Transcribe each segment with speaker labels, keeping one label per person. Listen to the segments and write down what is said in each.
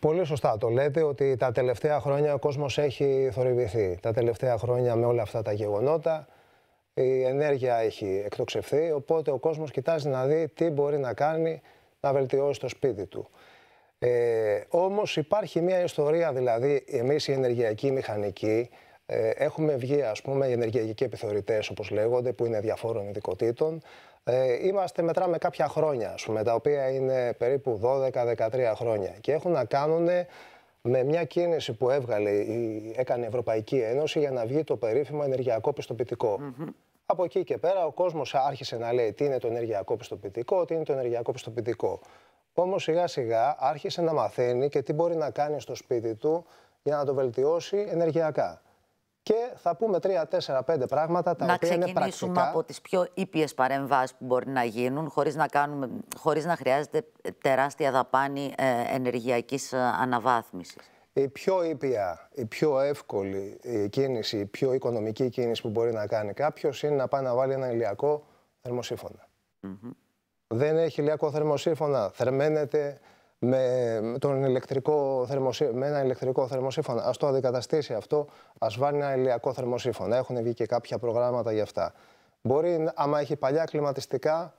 Speaker 1: Πολύ σωστά το λέτε ότι τα τελευταία χρόνια ο κόσμος έχει θορυβηθεί. Τα τελευταία χρόνια με όλα αυτά τα γεγονότα η ενέργεια έχει εκτοξευθεί, οπότε ο κόσμος κοιτάζει να δει τι μπορεί να κάνει να βελτιώσει το σπίτι του. Ε, όμως υπάρχει μια ιστορία, δηλαδή εμείς οι ενεργειακοί μηχανικοί, ε, έχουμε βγει, ας πούμε, οι ενεργειακοί επιθεωρητές, όπως λέγονται, που είναι διαφόρων ειδικοτήτων. Ε, είμαστε, μετράμε κάποια χρόνια, ας πούμε, τα οποία είναι περίπου 12-13 χρόνια και έχουν να κάνουν με μια κίνηση που έβγαλε, η έκανε η Ευρωπαϊκή Ένωση για να βγει το περίφημο ενεργειακό πιστοποιητικό. Mm -hmm. Από εκεί και πέρα ο κόσμος άρχισε να λέει τι είναι το ενεργειακό πιστοποιητικό, τι είναι το ενεργειακό πιστοποιητικό. Όμως σιγά σιγά άρχισε να μαθαίνει και τι μπορεί να κάνει στο σπίτι του για να το βελτιώσει ενεργειακά και θα πούμε τρία-τέσσερα-πέντε πράγματα τα να οποία είναι πρακτικά. Να ξεκινήσουμε από
Speaker 2: τις πιο ήπιες παρεμβάσεις που μπορεί να γίνουν χωρίς να, κάνουμε, χωρίς να χρειάζεται τεράστια δαπάνη ε, ενεργειακής ε, αναβάθμισης.
Speaker 1: Η πιο ήπια, η πιο εύκολη κίνηση, η πιο οικονομική κίνηση που μπορεί να κάνει κάποιος είναι να πάει να βάλει ένα ηλιακό θερμοσύφωνα. Δεν έχει ηλιακό θερμοσύφωνα, θερμαίνεται με, τον ηλεκτρικό με ένα ηλεκτρικό θερμοσύμφωνα. Ας το αντικαταστήσει αυτό, ας βάλει ένα ηλιακό θερμοσύφωνα. Έχουν βγει και κάποια προγράμματα για αυτά. Μπορεί, άμα έχει παλιά κλιματιστικά,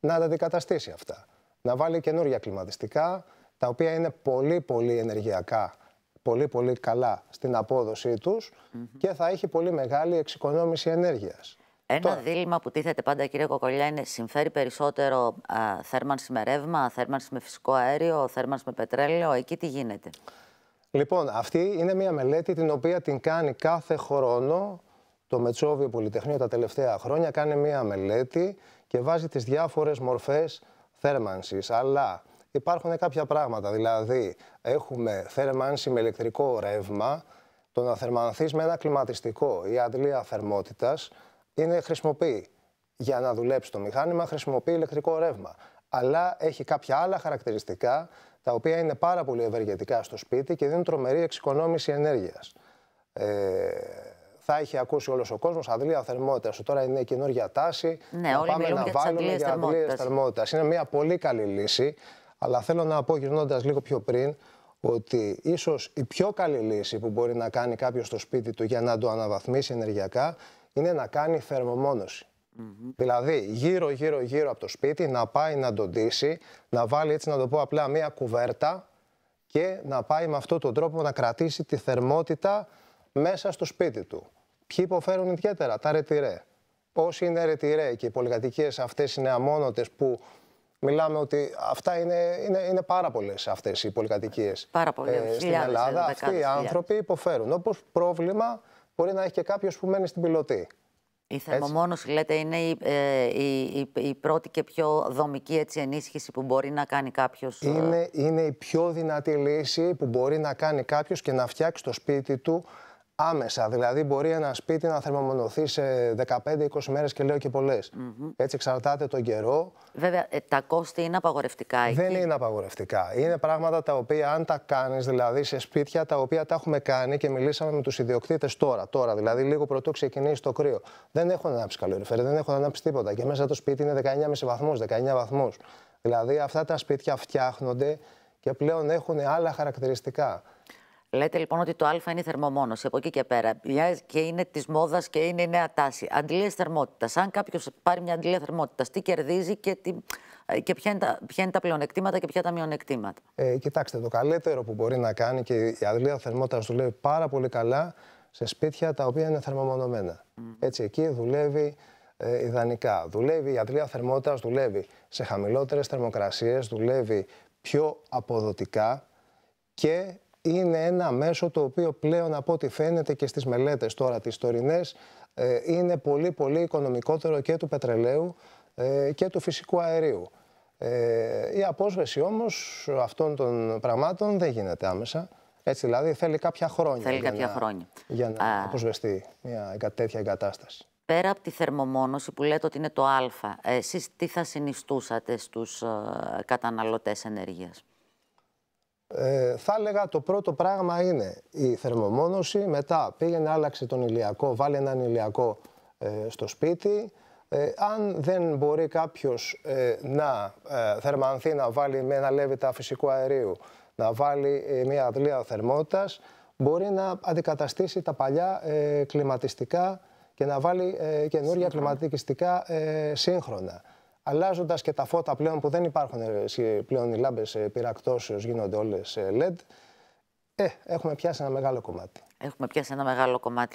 Speaker 1: να τα αντικαταστήσει αυτά. Να βάλει καινούργια κλιματιστικά, τα οποία είναι πολύ πολύ ενεργειακά, πολύ πολύ καλά στην απόδοσή τους και θα έχει πολύ μεγάλη εξοικονόμηση ενέργειας.
Speaker 2: Ένα Τώρα. δίλημα που τίθεται πάντα, κύριε Κοκολιά, είναι συμφέρει περισσότερο θέρμανση με ρεύμα, θέρμανση με φυσικό αέριο, θέρμανση με πετρέλαιο. Εκεί τι γίνεται.
Speaker 1: Λοιπόν, αυτή είναι μια μελέτη την οποία την κάνει κάθε χρόνο το Μετσόβιο Πολυτεχνείο τα τελευταία χρόνια. Κάνει μια μελέτη και βάζει τις διάφορες μορφές θέρμανσης. Αλλά υπάρχουν κάποια πράγματα. Δηλαδή, έχουμε θέρμανση με ηλεκτρικό ρεύμα, το να θερμανθείς με ένα κλιματιστικό ή αντλία θερμότητας, είναι χρησιμοποιεί. Για να δουλέψει το μηχάνημα χρησιμοποιεί ηλεκτρικό ρεύμα. Αλλά έχει κάποια άλλα χαρακτηριστικά τα οποία είναι πάρα πολύ ευεργετικά στο σπίτι και δίνουν τρομερή εξοικονόμηση ενέργειας. Ε, θα έχει ακούσει όλος ο κόσμος αδλία θερμότητας. Τώρα είναι η καινούργια τάση. Ναι, να πάμε να βάλουμε για αδλίες θερμότητας. Είναι μια πολύ καλή λύση. Αλλά θέλω να πω, γυρνώντας λίγο πιο πριν, ότι ίσως η πιο καλή λύση που μπορεί να κάνει κάποιος στο σπίτι του για να το αναβαθμίσει ενεργειακά είναι να κάνει θερμομόνωση. Mm-hmm. Δηλαδή, γύρω, γύρω, γύρω από το σπίτι, να πάει να τον τοντήσει, να βάλει έτσι να το πω απλά μία κουβέρτα και να πάει με αυτόν τον τρόπο να κρατήσει τη θερμότητα μέσα στο σπίτι του. Ποιοι υποφέρουν ιδιαίτερα, τα ρετυρέ. Όσοι είναι ρετυρέ και οι πολυκατοικίες αυτές είναι αμόνωτες που μιλάμε ότι αυτά είναι, είναι, είναι πάρα πολλές αυτές οι πολυκατοικίες. Πάρα Ε, στην Ελλάδα, αυτοί οι άνθρωποι υποφέρουν. Όπως πρόβλημα μπορεί να έχει και κάποιος
Speaker 2: που μένει στην πιλωτή. Η θερμομόνωση, λέτε, είναι ε, η, η, πρώτη και πιο δομική έτσι, ενίσχυση που μπορεί να κάνει κάποιος. Ε, είναι,
Speaker 1: είναι η πιο δυνατή λύση που μπορεί να κάνει κάποιος και να φτιάξει το σπίτι του Άμεσα, δηλαδή μπορεί ένα σπίτι να θερμομονωθεί σε 15-20 μέρες και λέω και πολλές. Mm -hmm. Έτσι εξαρτάται τον καιρό.
Speaker 2: Βέβαια, ε, τα κόστη είναι απαγορευτικά εκεί. Δεν είναι απαγορευτικά.
Speaker 1: Είναι πράγματα τα οποία αν τα κάνεις, δηλαδή σε σπίτια τα οποία τα έχουμε κάνει και μιλήσαμε με τους ιδιοκτήτες τώρα, τώρα δηλαδή λίγο πρωτού ξεκινήσει το κρύο. Δεν έχουν ανάψει καλοριφέρ, δεν έχουν ανάψει τίποτα και μέσα το σπίτι είναι 19,5 βαθμούς, 19 βαθμούς. Δηλαδή αυτά τα σπίτια φτιάχνονται και πλέον έχουν άλλα
Speaker 2: χαρακτηριστικά. Λέτε λοιπόν ότι το Α είναι η θερμομόνωση. Από εκεί και πέρα. Και είναι της μόδας και είναι η νέα τάση. Αντιλίες θερμότητας. Αν κάποιος πάρει μια αντιλία θερμότητας, τι κερδίζει και, τι... Ε, και ποια, είναι τα... ποια τα πλεονεκτήματα και ποια τα μειονεκτήματα.
Speaker 1: Ε, κοιτάξτε, το καλύτερο που μπορεί να κάνει και η αντιλία θερμότητας δουλεύει πάρα πολύ καλά σε σπίτια τα οποία είναι θερμομονωμένα. Έτσι, εκεί δουλεύει ε, ιδανικά. Δουλεύει η αντιλία θερμότητας, δουλεύει σε χαμηλότερες θερμοκρασίες, δουλεύει πιο αποδοτικά και είναι ένα μέσο το οποίο πλέον από ό,τι φαίνεται και στις μελέτες τώρα τις τωρινές ε, είναι πολύ πολύ οικονομικότερο και του πετρελαίου ε, και του φυσικού αερίου. Ε, η απόσβεση όμως αυτών των πραγμάτων δεν γίνεται άμεσα. Έτσι δηλαδή θέλει κάποια χρόνια, θέλει για, κάποια να, χρόνια. για να Α... αποσβεστεί μια τέτοια εγκατάσταση.
Speaker 2: Πέρα από τη θερμομόνωση που λέτε ότι είναι το α, εσείς τι θα συνιστούσατε στους καταναλωτές ενέργειας.
Speaker 1: Ε, θα έλεγα το πρώτο πράγμα είναι η θερμομόνωση, μετά πήγαινε άλλαξε τον ηλιακό, βάλει έναν ηλιακό ε, στο σπίτι. Ε, αν δεν μπορεί κάποιος να θερμανθεί, να βάλει με ένα λέβητα φυσικού αερίου, να βάλει μια αδλία θερμότητας, μπορεί να αντικαταστήσει τα παλιά κλιματιστικά και να βάλει καινούργια κλιματιστικά σύγχρονα αλλάζοντας και τα φώτα πλέον που δεν υπάρχουν ε, πλέον οι λάμπες ε, πυρακτώσεω, γίνονται όλες ε, LED. Ε, έχουμε πιάσει ένα μεγάλο κομμάτι.
Speaker 2: Έχουμε πιάσει ένα μεγάλο κομμάτι.